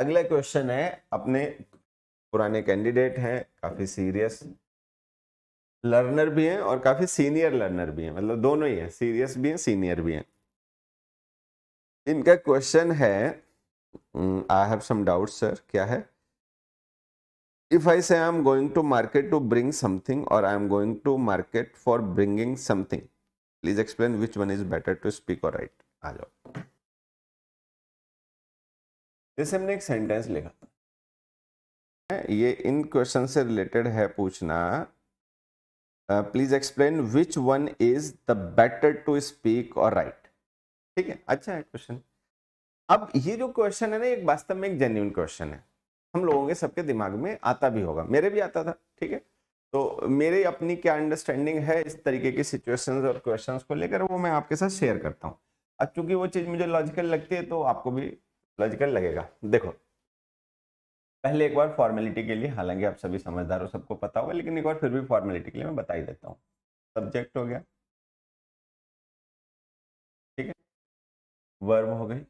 अगला क्वेश्चन है अपने पुराने कैंडिडेट हैं काफ़ी सीरियस लर्नर भी हैं और काफ़ी सीनियर लर्नर भी हैं मतलब दोनों ही हैं सीरियस भी हैं सीनियर भी हैं इनका क्वेश्चन है I have some doubt sir क्या है if I say I am going to market to bring something और I am going to market for bringing something please explain which one is better to speak और write आ जाओ जैसे हमने एक sentence लिखा था ये इन क्वेश्चन से रिलेटेड है पूछना please explain which one is the better to speak और राइट ठीक है अच्छा है क्वेश्चन अब ये जो क्वेश्चन है ना एक वास्तव में एक जेन्यून क्वेश्चन है हम लोगों के सबके दिमाग में आता भी होगा मेरे भी आता था ठीक है तो मेरे अपनी क्या अंडरस्टैंडिंग है इस तरीके की सिचुएशंस और क्वेश्चंस को लेकर वो मैं आपके साथ शेयर करता हूँ अब चूंकि वो चीज़ मुझे लॉजिकल लगती है तो आपको भी लॉजिकल लगेगा देखो पहले एक बार फॉर्मेलिटी के लिए हालांकि आप सभी समझदारों सबको पता होगा लेकिन एक बार फिर भी फॉर्मेलिटी के लिए मैं बता ही देता हूँ सब्जेक्ट हो गया ठीक है वर्ब हो गई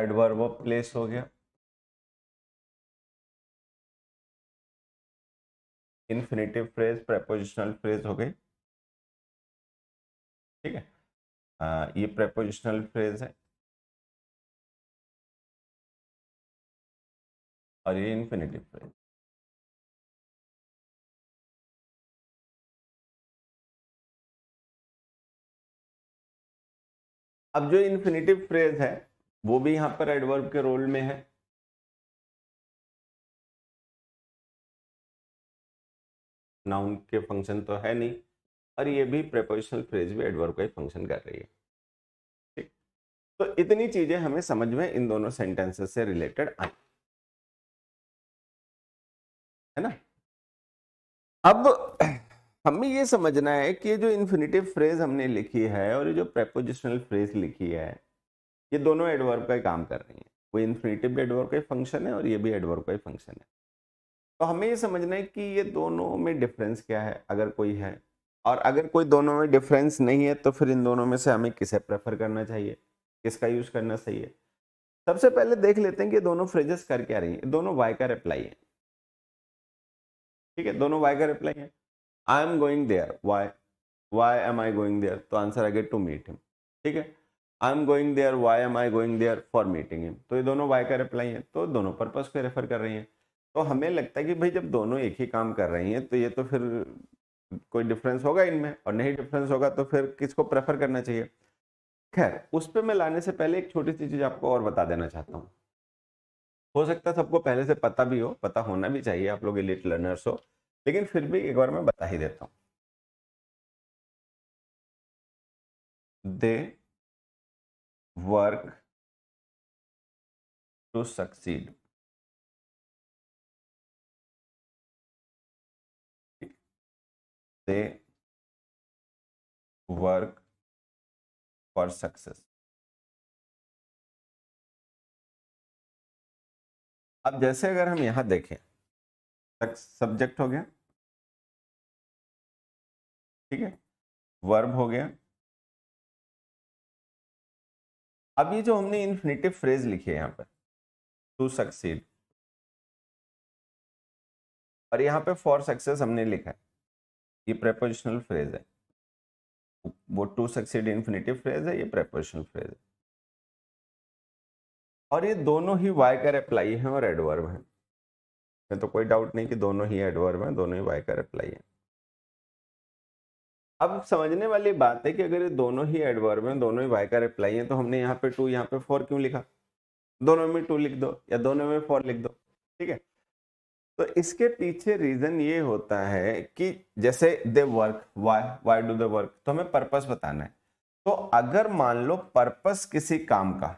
एडवर्ब प्लेस हो गया इन्फिनेटिव फ्रेज प्रपोजिशनल फ्रेज हो गई ठीक है ये प्रपोजिशनल फ्रेज है और ये इन्फिनेटिव फ्रेज अब जो इन्फिनेटिव फ्रेज है वो भी यहां पर एडवर्ब के रोल में है नाउन के फंक्शन तो है नहीं और ये भी प्रपोजिशनल फ्रेज भी एडवर्ब का ही फंक्शन कर रही है ठीक तो इतनी चीज़ें हमें समझ में इन दोनों सेंटेंसेस से रिलेटेड आई है ना अब हमें ये समझना है कि ये जो इन्फिनिटिव फ्रेज हमने लिखी है और ये जो प्रेपोजिशनल फ्रेज लिखी है ये दोनों एडवर्ब का ही काम कर रही हैं वो इन्फिनिटिव भी एडवर्ब का ही फंक्शन है और ये भी एडवर्ब का ही फंक्शन है तो हमें ये समझना है कि ये दोनों में डिफरेंस क्या है अगर कोई है और अगर कोई दोनों में डिफरेंस नहीं है तो फिर इन दोनों में से हमें किसे प्रेफर करना चाहिए किसका यूज करना सही है सबसे पहले देख लेते हैं कि दोनों फ्रेजेस कर क्या रही है दोनों वाई का रिप्लाई है ठीक है दोनों वाई का रिप्लाई है I am going there why why am I going there तो आंसर आ गया टू मीट हिम ठीक है I am going there why am I going there for meeting him तो ये दोनों वाई का रिप्लाई है तो दोनों पर्पज को रेफर कर रही हैं तो हमें लगता है कि भाई जब दोनों एक ही काम कर रही हैं तो ये तो फिर कोई डिफरेंस होगा इनमें और नहीं डिफरेंस होगा तो फिर किसको प्रेफर करना चाहिए खैर उस पर मैं लाने से पहले एक छोटी सी चीज़ आपको और बता देना चाहता हूँ हो सकता है सबको पहले से पता भी हो पता होना भी चाहिए आप लोग एलिट लर्नर्स हो लेकिन फिर भी एक बार मैं बता ही देता हूँ they work to succeed they work for success अब जैसे अगर हम यहां देखें सब्जेक्ट हो गया ठीक है वर्ब हो गया अब ये जो हमने इन्फिनेटिव फ्रेज लिखी है यहां पर टू सक्सीड और यहां पे फॉर सक्सेस हमने लिखा है ये प्रेपोजिशनल फ्रेज है वो टू सक्सीड इन्फिनेटिव फ्रेज है ये प्रेपोजिशनल फ्रेज है और ये दोनों ही वाई का रिप्लाई है और एडवर्ब है तो कोई डाउट नहीं कि दोनों ही एडवर्ब हैं दोनों ही वाई का रिप्लाई है अब समझने वाली बात है कि अगर ये दोनों ही एडवर्ब हैं दोनों ही वाई का रिप्लाई है तो हमने यहाँ पे टू यहाँ पे फोर क्यों लिखा दोनों में टू लिख दो या दोनों में फोर लिख दो ठीक है तो इसके पीछे रीजन ये होता है कि जैसे they work why why do they work तो हमें पर्पस बताना है तो अगर मान लो पर्पस किसी काम का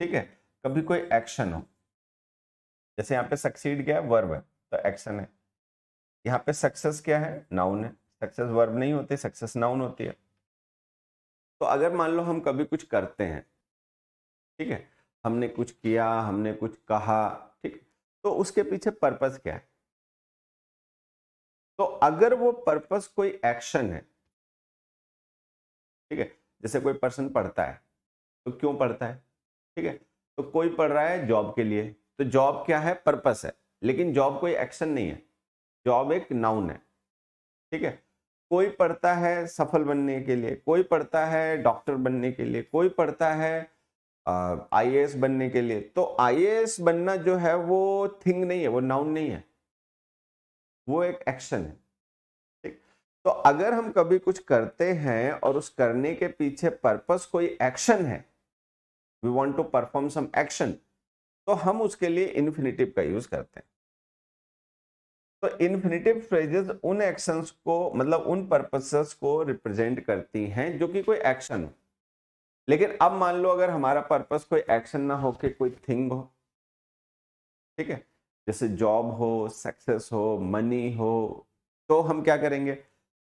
ठीक है कभी कोई एक्शन हो जैसे यहाँ पे सक्सीड क्या है वर्ब है तो एक्शन है यहाँ पे सक्सेस क्या है नाउन है सक्सेस वर्ब नहीं होती सक्सेस नाउन होती है तो अगर मान लो हम कभी कुछ करते हैं ठीक है हमने कुछ किया हमने कुछ कहा तो उसके पीछे पर्पस क्या है तो अगर वो पर्पस कोई एक्शन है ठीक है जैसे कोई पर्सन पढ़ता है तो क्यों पढ़ता है ठीक है तो कोई पढ़ रहा है जॉब के लिए तो जॉब क्या है पर्पस है लेकिन जॉब कोई एक्शन नहीं है जॉब एक नाउन है ठीक है कोई पढ़ता है सफल बनने के लिए कोई पढ़ता है डॉक्टर बनने के लिए कोई पढ़ता है आई बनने के लिए तो आई बनना जो है वो थिंग नहीं है वो नाउन नहीं है वो एक एक्शन है ठीक तो अगर हम कभी कुछ करते हैं और उस करने के पीछे पर्पस कोई एक्शन है we want to perform some action तो हम उसके लिए इन्फिनेटिव का यूज करते हैं तो इन्फिनेटिव फ्रेजेस उन एक्शंस को मतलब उन पर्पसेस को रिप्रेजेंट करती हैं जो कि कोई एक्शन हो लेकिन अब मान लो अगर हमारा पर्पस कोई एक्शन ना हो के कोई थिंग हो ठीक है जैसे जॉब हो सक्सेस हो मनी हो तो हम क्या करेंगे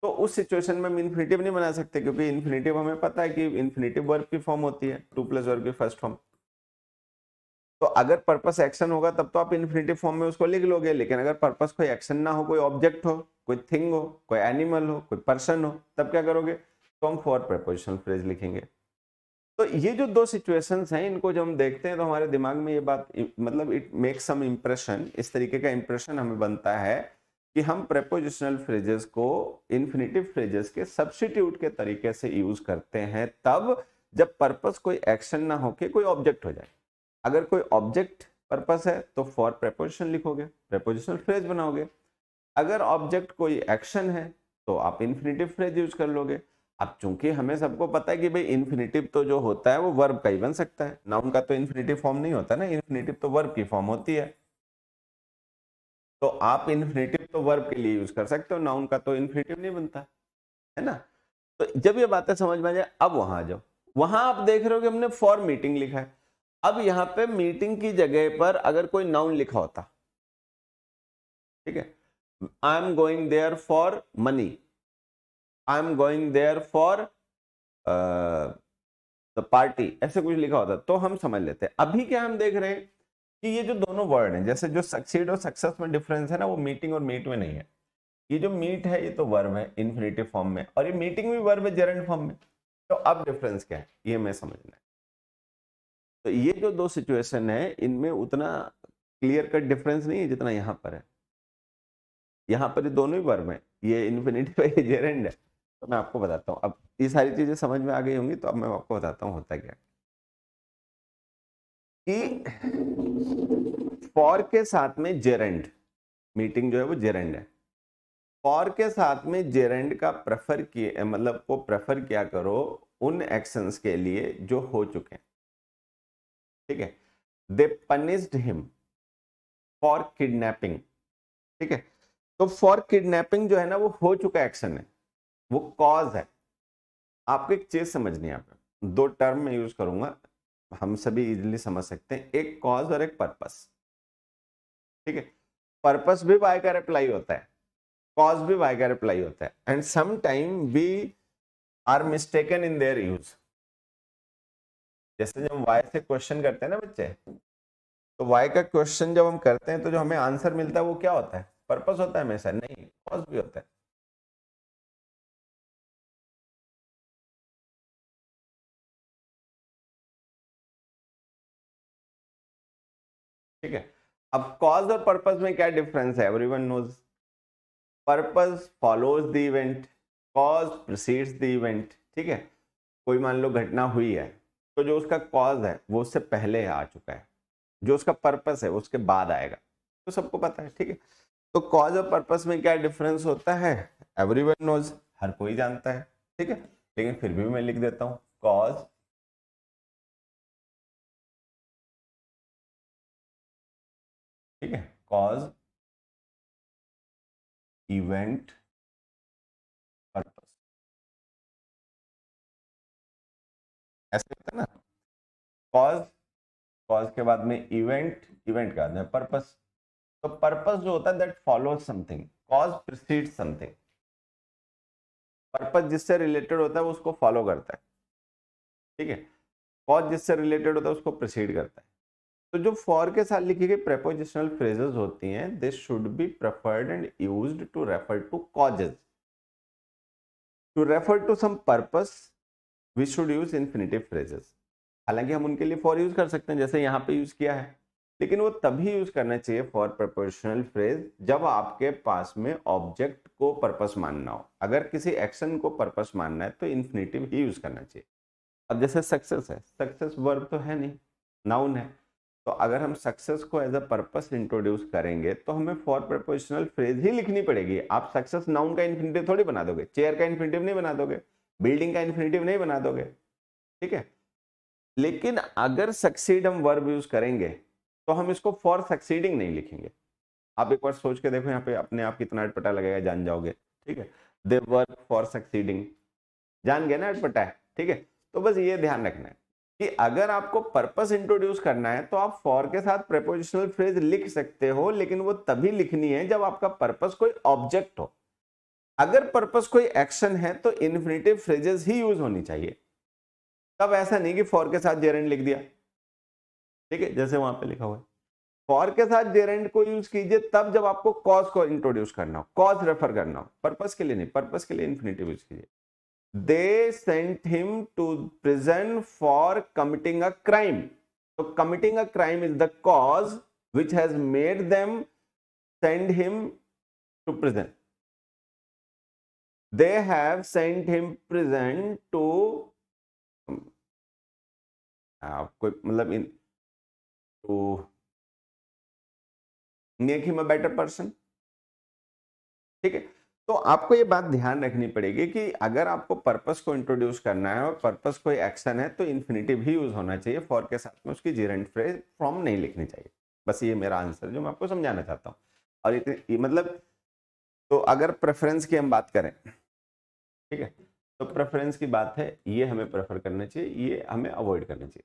तो उस सिचुएशन में हम इन्फिनेटिव नहीं बना सकते क्योंकि इन्फिनेटिव हमें पता है कि इन्फिनेटिव वर्ब की फॉर्म होती है टू प्लस वर्ब की फर्स्ट फॉर्म तो अगर पर्पस एक्शन होगा तब तो आप इन्फिनेटिव फॉर्म में उसको लिख लोगे लेकिन अगर पर्पस कोई एक्शन ना हो कोई ऑब्जेक्ट हो कोई थिंग हो कोई एनिमल हो कोई पर्सन हो तब क्या करोगे तो हम फॉर प्रपोजिशन फ्रेज लिखेंगे तो ये जो दो सिचुएशंस हैं इनको जब हम देखते हैं तो हमारे दिमाग में ये बात मतलब इट मेक सम इम्प्रेशन इस तरीके का इम्प्रेशन हमें बनता है कि हम प्रेपोजिशनल फ्रेजेस को इन्फिनेटिव फ्रेजेस के सब्सिट्यूट के तरीके से यूज करते हैं तब जब पर्पस कोई एक्शन ना होके कोई ऑब्जेक्ट हो जाए अगर कोई ऑब्जेक्ट पर्पस है तो फॉर प्रेपोजिशन लिखोगे प्रेपोजिशनल फ्रेज बनाओगे अगर ऑब्जेक्ट कोई एक्शन है तो आप इन्फिनेटिव फ्रेज यूज कर लोगे अब चूंकि हमें सबको पता है कि भाई इन्फिनेटिव तो जो होता है वो वर्ब का ही बन सकता है नाउन का तो इन्फिनेटिव फॉर्म नहीं होता ना इन्फिनेटिव तो वर्ब की फॉर्म होती है तो आप इन्फिनेटिव तो वर्ब के लिए यूज कर सकते हो नाउन का तो इन्फिनेटिव नहीं बनता है ना तो जब ये बातें समझ में आ जाए अब वहां जाओ वहां आप देख रहे हो कि हमने फॉर मीटिंग लिखा है अब यहाँ पे मीटिंग की जगह पर अगर कोई नाउन लिखा होता ठीक है I am going there for money I am going there for the party ऐसे कुछ लिखा होता तो हम समझ लेते हैं अभी क्या हम देख रहे हैं कि ये जो दोनों वर्ड हैं जैसे जो सक्सीड और सक्सेस में डिफरेंस है ना वो मीटिंग और मीट में नहीं है ये जो मीट है ये तो वर्ब है इन्फिनेटिव फॉर्म में और ये मीटिंग भी वर्ब है जेरेंट फॉर्म में तो अब डिफरेंस क्या है ये मैं समझना है तो ये जो दो सिचुएशन है इनमें उतना क्लियर कट डिफरेंस नहीं है जितना यहाँ पर है यहाँ पर ये दोनों ही वर्ब है ये इन्फिनेटिव है ये जेरेंट है तो मैं आपको बताता हूँ अब ये सारी चीज़ें समझ में आ गई होंगी तो अब मैं आपको बताता हूँ होता क्या कि फॉर के साथ में जेरेंड मीटिंग जो है वो जेरेंड है फॉर के साथ में जेरेंड का प्रेफर किए मतलब को प्रेफर क्या करो उन एक्शंस के लिए जो हो चुके हैं ठीक है they punished him for kidnapping ठीक है तो फॉर किडनैपिंग जो है ना वो हो चुका एक्शन है वो कॉज है आपको एक चीज समझनी है आपको दो टर्म में यूज करूंगा हम सभी इजिली समझ सकते हैं एक कॉज और एक पर्पस ठीक है पर्पस भी वाई का रिप्लाई होता है कॉज भी वाई का रिप्लाई होता है and some time we are mistaken in their use जैसे जब हम वाई से क्वेश्चन करते हैं ना बच्चे तो वाई का क्वेश्चन जब हम करते हैं तो जो हमें आंसर मिलता है वो क्या होता है पर्पस होता है हमेशा नहीं कॉज भी होता है ठीक है अब कॉज और पर्पज में क्या डिफरेंस है everyone knows purpose follows the event cause proceeds the event ठीक है कोई मान लो घटना हुई है तो जो उसका कॉज है वो उससे पहले आ चुका है जो उसका पर्पस है उसके बाद आएगा तो सबको पता है ठीक है तो कॉज और पर्पस में क्या डिफरेंस होता है एवरीवन नोज हर कोई जानता है ठीक है लेकिन फिर भी मैं लिख देता हूँ कॉज ठीक है कॉज इवेंट पर्पस ऐसे होता है ना कॉज कॉज के बाद में इवेंट इवेंट का पर्पस तो पर्पस जो होता है that follow something cause precede something purpose जिससे रिलेटेड होता है वो उसको फॉलो करता है ठीक है कॉज जिससे रिलेटेड होता है उसको प्रिसीड करता है तो जो फॉर के साथ लिखी गई प्रेपोजिशनल फ्रेजेस होती हैं this should be preferred and used to refer to causes to refer to some purpose we should use infinitive phrases हालांकि हम उनके लिए फॉर यूज कर सकते हैं जैसे यहाँ पे यूज किया है लेकिन वो तभी यूज करना चाहिए फॉर प्रपोजिशनल फ्रेज जब आपके पास में ऑब्जेक्ट को पर्पस मानना हो अगर किसी एक्शन को पर्पस मानना है तो इन्फिनेटिव ही यूज करना चाहिए अब जैसे सक्सेस है सक्सेस वर्ब तो है नहीं नाउन है तो अगर हम सक्सेस को एज अ पर्पस इंट्रोड्यूस करेंगे तो हमें फॉर प्रपोजिशनल फ्रेज ही लिखनी पड़ेगी आप सक्सेस नाउन का इन्फिनेटिव थोड़ी बना दोगे चेयर का इन्फिनेटिव नहीं बना दोगे बिल्डिंग का इन्फिनेटिव नहीं बना दोगे ठीक है लेकिन अगर सक्सीड हम वर्ब यूज करेंगे तो हम इसको फॉर सक्सीडिंग नहीं लिखेंगे आप एक बार सोच के देखो यहाँ पे अपने आप कितना अटपटा लगेगा जान जाओगे ठीक है दे वर्क फॉर सक्सीडिंग जान गए ना अटपटा है ठीक है तो बस ये ध्यान रखना है कि अगर आपको पर्पस इंट्रोड्यूस करना है तो आप फॉर के साथ प्रपोजिशनल फ्रेज लिख सकते हो लेकिन वो तभी लिखनी है जब आपका पर्पस कोई ऑब्जेक्ट हो अगर पर्पस कोई एक्शन है तो इन्फिनेटिव फ्रेजेस ही यूज होनी चाहिए तब ऐसा नहीं कि फॉर के साथ जेरेंड लिख दिया ठीक है जैसे वहां पे लिखा हुआ है फॉर के साथ जेरेंड को यूज कीजिए तब जब आपको कॉज को इंट्रोड्यूस करना हो कॉज रेफर करना हो पर्पस के लिए नहीं पर्पस के लिए इन्फिनेटिव यूज कीजिए they sent him to prison for committing a crime. So, committing a crime is the cause which has made them send him to prison. They have sent him prison to um, ah, मतलब to make him a better person. ठीक है तो आपको ये बात ध्यान रखनी पड़ेगी कि अगर आपको पर्पस को इंट्रोड्यूस करना है और पर्पस कोई एक्शन है तो इन्फिनेटिव ही यूज होना चाहिए फॉर के साथ में उसकी जीरेंट फ्रेज फ्रॉम नहीं लिखनी चाहिए बस ये मेरा आंसर जो मैं आपको समझाना चाहता हूँ और इतनी मतलब तो अगर प्रेफरेंस की हम बात करें ठीक है तो प्रेफरेंस की बात है ये हमें प्रेफर करना चाहिए ये हमें अवॉइड करना चाहिए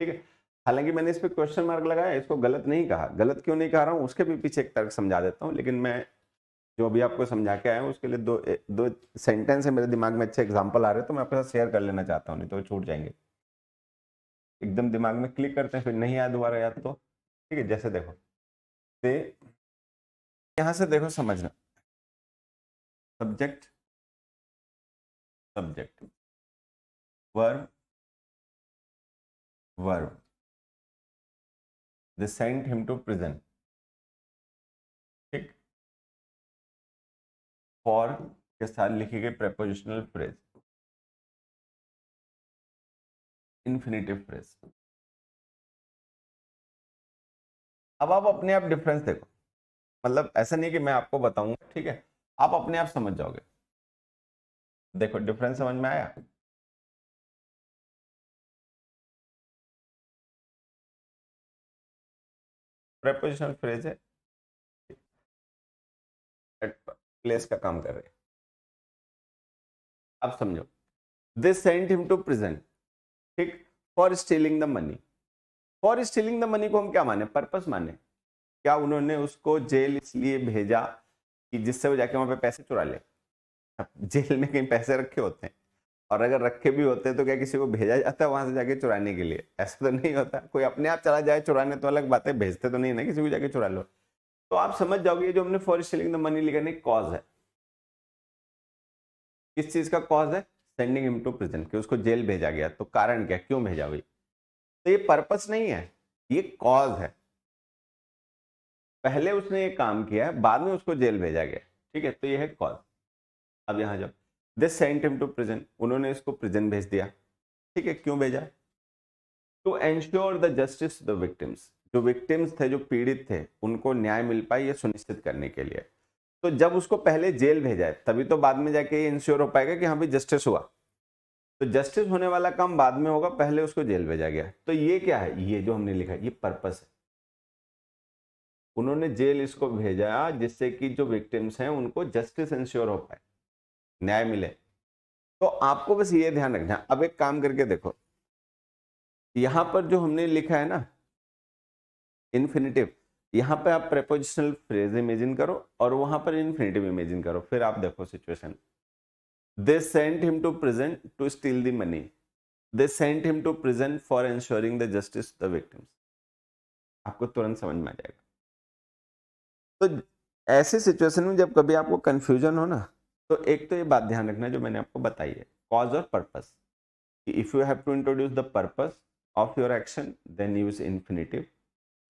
ठीक है हालांकि मैंने इस पर क्वेश्चन मार्क लगाया इसको गलत नहीं कहा गलत क्यों नहीं कह रहा हूँ उसके भी पीछे एक तर्क समझा देता हूँ लेकिन मैं जो अभी आपको समझा के आया हूँ उसके लिए दो दो सेंटेंस है मेरे दिमाग में अच्छे एग्जाम्पल आ रहे हैं तो मैं आपके साथ शेयर कर लेना चाहता हूँ नहीं तो छूट जाएंगे एकदम दिमाग में क्लिक करते हैं फिर नहीं आया दोबारा याद तो ठीक है जैसे देखो दे यहाँ से देखो समझना subject subject verb verb they sent him to present for के साथ लिखे गए प्रेपोजिशनल फ्रेज इन्फिनेटिव फ्रेज अब आप अपने आप डिफरेंस देखो मतलब ऐसा नहीं कि मैं आपको बताऊंगा ठीक है आप अपने आप समझ जाओगे देखो डिफरेंस समझ में आया प्रेपोजिशनल फ्रेज है प्लेस का काम कर रहे हैं अब समझो they sent him to prison ठीक for stealing the money for stealing the money को हम क्या माने पर्पस माने क्या उन्होंने उसको जेल इसलिए भेजा कि जिससे वो जाके वहां पे पैसे चुरा ले जेल में कहीं पैसे रखे होते हैं और अगर रखे भी होते हैं तो क्या किसी को भेजा जाता है वहां से जाके चुराने के लिए ऐसा तो नहीं होता कोई अपने आप चला जाए चुराने तो अलग बात है भेजते तो नहीं ना किसी को जाके चुरा लो तो आप समझ जाओगे जो हमने फॉरेस्ट सेलिंग द मनी लिखा नहीं कॉज है किस चीज का कॉज है सेंडिंग हिम टू प्रिजन कि उसको जेल भेजा गया तो कारण क्या क्यों भेजा भाई तो ये पर्पस नहीं है ये कॉज है पहले उसने ये काम किया है बाद में उसको जेल भेजा गया ठीक है तो ये है कॉज अब यहां जब this sent him to prison उन्होंने इसको प्रिजन भेज दिया ठीक है क्यों भेजा to ensure the justice the victims जो विक्टिम्स थे जो पीड़ित थे उनको न्याय मिल पाए ये सुनिश्चित करने के लिए तो जब उसको पहले जेल भेजा है तभी तो बाद में जाके ये इंश्योर हो पाएगा कि हाँ भाई जस्टिस हुआ तो जस्टिस होने वाला काम बाद में होगा पहले उसको जेल भेजा गया तो ये क्या है ये जो हमने लिखा ये पर्पस है उन्होंने जेल इसको भेजा जिससे कि जो विक्टिम्स हैं उनको जस्टिस इंश्योर हो पाए न्याय मिले तो आपको बस ये ध्यान रखना अब एक काम करके देखो यहां पर जो हमने लिखा है ना इन्फिनेटिव यहाँ पे आप प्रेपोजिशनल फ्रेज इमेजिन करो और वहां पर इन्फिनेटिव इमेजिन करो फिर आप देखो situation they sent him to present to steal the money they sent him to present for ensuring the justice the victims आपको तुरंत समझ में आ जाएगा तो ऐसे सिचुएशन में जब कभी आपको कन्फ्यूजन हो ना तो एक तो ये बात ध्यान रखना जो मैंने आपको बताई है कॉज और purpose if you have to introduce the purpose of your action then use infinitive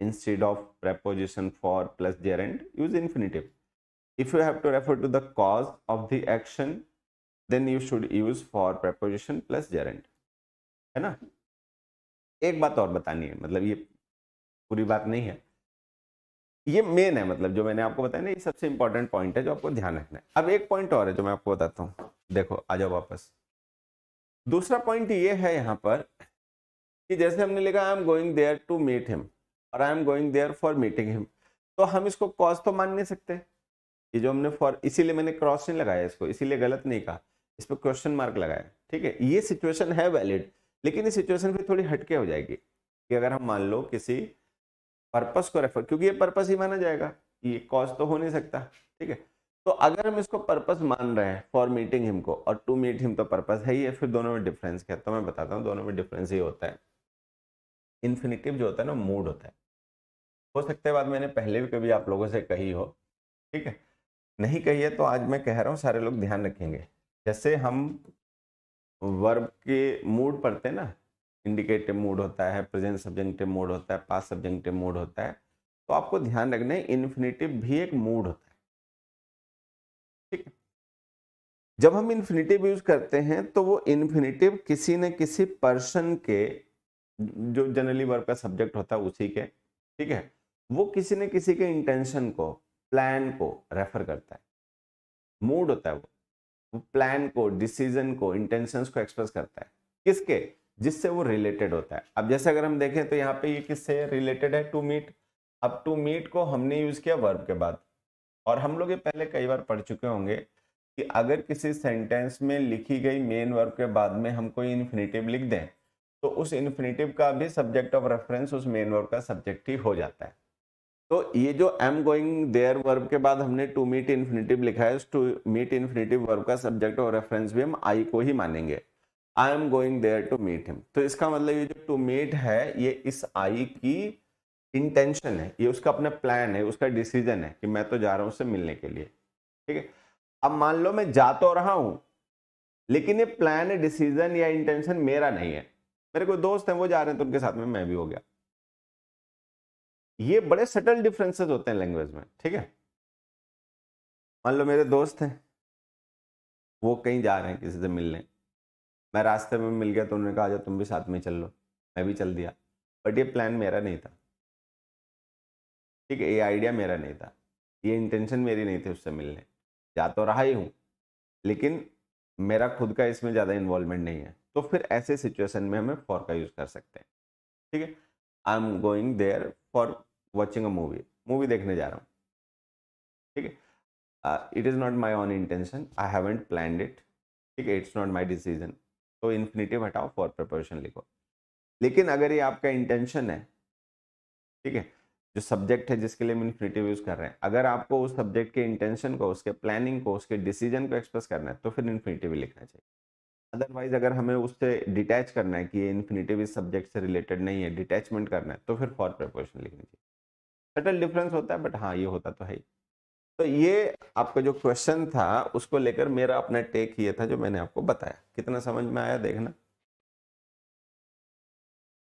instead of preposition for plus gerund use infinitive if you have to refer to the cause of the action then you should use for preposition plus gerund hai na ek baat aur batani hai matlab ye puri baat nahi hai ये main है मतलब जो मैंने आपको बताया ना ये सबसे इंपॉर्टेंट पॉइंट है जो आपको ध्यान रखना है अब एक पॉइंट और है जो मैं आपको बताता हूँ देखो आ जाओ वापस दूसरा पॉइंट ये है यहाँ पर कि जैसे हमने लिखा I am going there to meet him और I am going there for meeting him तो हम इसको कॉज तो मान नहीं सकते ये जो हमने फॉर इसीलिए मैंने क्रॉस नहीं लगाया इसको इसीलिए गलत नहीं कहा इस पर क्वेश्चन मार्क लगाया ठीक है ये सिचुएशन है वैलिड लेकिन ये सिचुएशन फिर थोड़ी हटके हो जाएगी कि अगर हम मान लो किसी पर्पस को रेफर क्योंकि ये पर्पस ही माना जाएगा ये कॉज तो हो नहीं सकता ठीक है तो अगर हम इसको पर्पस मान रहे हैं फॉर मीटिंग हिम को और टू मीट हिम तो पर्पस है ही है फिर दोनों में डिफरेंस क्या तो मैं बताता हूँ दोनों में डिफरेंस ही होता है इन्फिनेटिव जो होता है ना मूड होता है हो सकता है बाद मैंने पहले भी कभी आप लोगों से कही हो ठीक है नहीं कही है तो आज मैं कह रहा हूँ सारे लोग ध्यान रखेंगे जैसे हम वर्ब के मूड पढ़ते हैं ना इंडिकेटिव मूड होता है प्रेजेंट सब्जेंटिव मूड होता है पास सब्जेंटिव मूड होता है तो आपको ध्यान रखना है इन्फिनेटिव भी एक मूड होता है ठीक है जब हम इन्फिनेटिव यूज करते हैं तो वो इन्फिनेटिव किसी न किसी पर्सन के जो जनरली वर्ब का सब्जेक्ट होता है उसी के ठीक है वो किसी न किसी के इंटेंशन को प्लान को रेफर करता है मूड होता है वो वो प्लान को डिसीजन को इंटेंशंस को एक्सप्रेस करता है किसके जिससे वो रिलेटेड होता है अब जैसे अगर हम देखें तो यहाँ पे ये किससे रिलेटेड है टू मीट अब टू मीट को हमने यूज़ किया वर्ब के बाद और हम लोग ये पहले कई बार पढ़ चुके होंगे कि अगर किसी सेंटेंस में लिखी गई मेन वर्ब के बाद में हम कोई इन्फिनेटिव लिख दें तो उस इन्फिनेटिव का भी सब्जेक्ट ऑफ रेफरेंस उस मेन वर्ब का सब्जेक्ट ही हो जाता है तो ये जो एम गोइंग देयर वर्ब के बाद हमने टू मीट इन्फिनेटिव लिखा है टू मीट इन्फिनेटिव वर्ब का सब्जेक्ट और रेफरेंस भी हम आई को ही मानेंगे I am going there to meet him तो इसका मतलब ये जो टू मीट है ये इस आई की इंटेंशन है ये उसका अपना प्लान है उसका डिसीजन है कि मैं तो जा रहा हूँ उससे मिलने के लिए ठीक है अब मान लो मैं जा तो रहा हूँ लेकिन ये प्लान डिसीजन या इंटेंशन मेरा नहीं है मेरे कोई दोस्त हैं वो जा रहे हैं तो उनके साथ में मैं भी हो गया ये बड़े सटल डिफरेंसेस होते हैं लैंग्वेज में ठीक है मान लो मेरे दोस्त हैं वो कहीं जा रहे हैं किसी से मिलने मैं रास्ते में मिल गया तो उन्होंने कहा जाओ तुम भी साथ में चल लो मैं भी चल दिया बट ये प्लान मेरा नहीं था ठीक है ये आइडिया मेरा नहीं था ये इंटेंशन मेरी नहीं थी उससे मिलने जा तो रहा ही हूँ लेकिन मेरा खुद का इसमें ज़्यादा इन्वॉल्वमेंट नहीं है तो फिर ऐसे सिचुएशन में हमें फॉर का यूज़ कर सकते हैं ठीक है I am going there for watching a movie movie देखने जा रहा हूँ ठीक है it is not my on intention I haven't plan it ठीक है इट्स नॉट माई डिसीजन तो इन्फिनेटिव हटाओ फॉर प्रपोर्शन लिखो लेकिन अगर ये आपका इंटेंशन है ठीक है जो सब्जेक्ट है जिसके लिए हम इन्फिनेटिव यूज़ कर रहे हैं अगर आपको उस सब्जेक्ट के इंटेंशन को उसके प्लानिंग को उसके डिसीजन को एक्सप्रेस करना है तो फिर इन्फिनेटिव लिखना चाहिए अदरवाइज अगर हमें उससे डिटैच करना है कि ये इन्फिनेटिव इस सब्जेक्ट से रिलेटेड नहीं है डिटैचमेंट करना है तो फिर फॉर प्रपोर्शन लिखनी चाहिए सटल डिफरेंस होता है बट हाँ ये होता तो है ही तो ये आपका जो क्वेश्चन था उसको लेकर मेरा अपना टेक ये था जो मैंने आपको बताया कितना समझ में आया देखना